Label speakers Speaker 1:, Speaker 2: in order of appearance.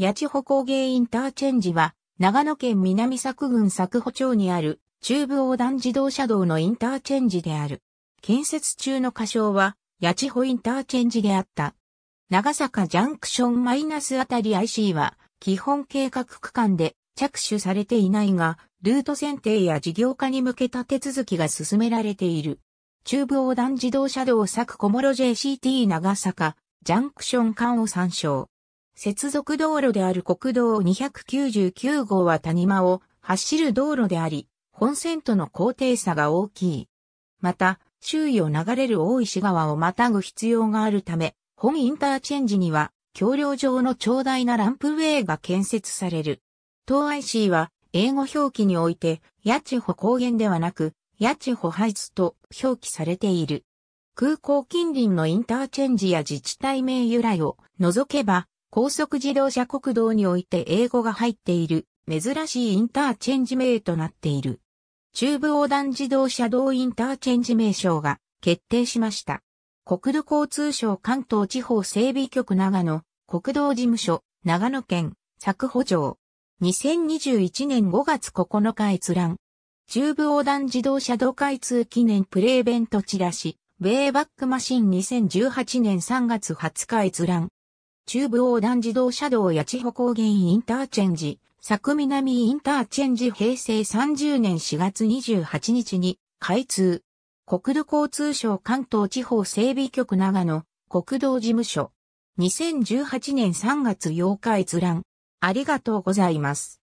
Speaker 1: 八千
Speaker 2: 穂工芸インターチェンジは、長野県南佐久郡佐久穂町にある中部横断自動車道のインターチェンジである。建設中の仮称は、八千穂インターチェンジであった。長坂ジャンクションマイナスあたり IC は、基本計画区間で着手されていないが、ルート選定や事業化に向けた手続きが進められている。中部横断自動車道佐久小諸 JCT 長坂、ジャンクション間を参照。接続道路である国道299号は谷間を走る道路であり、本線との高低差が大きい。また、周囲を流れる大石川をまたぐ必要があるため、本インターチェンジには、橋梁上の長大なランプウェイが建設される。東 IC は、英語表記において、八千ホ高原ではなく、八千ホハイツと表記されている。空港近隣のインターチェンジや自治体名由来を除けば、高速自動車国道において英語が入っている珍しいインターチェンジ名となっている。中部横断自動車道インターチェンジ名称が決定しました。国土交通省関東地方整備局長野国道事務所長野県佐久保町2021年5月9日閲覧中部横断自動車道開通記念プレイベントチラシウェイバックマシン2018年3月20日閲覧中部横断自動車道八千穂高原インターチェンジ、佐久南インターチェンジ平成30年4月28日に開通。国土交通省関東地方整備局長野国道事務所。2018年3月8日閲覧。
Speaker 1: ありがとうございます。